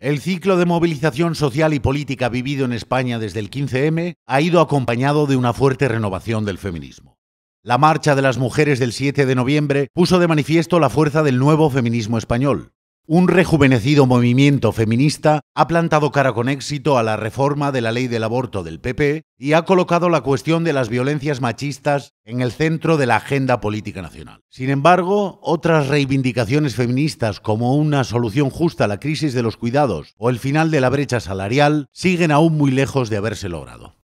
El ciclo de movilización social y política vivido en España desde el 15M ha ido acompañado de una fuerte renovación del feminismo. La marcha de las mujeres del 7 de noviembre puso de manifiesto la fuerza del nuevo feminismo español, un rejuvenecido movimiento feminista ha plantado cara con éxito a la reforma de la ley del aborto del PP y ha colocado la cuestión de las violencias machistas en el centro de la agenda política nacional. Sin embargo, otras reivindicaciones feministas como una solución justa a la crisis de los cuidados o el final de la brecha salarial siguen aún muy lejos de haberse logrado.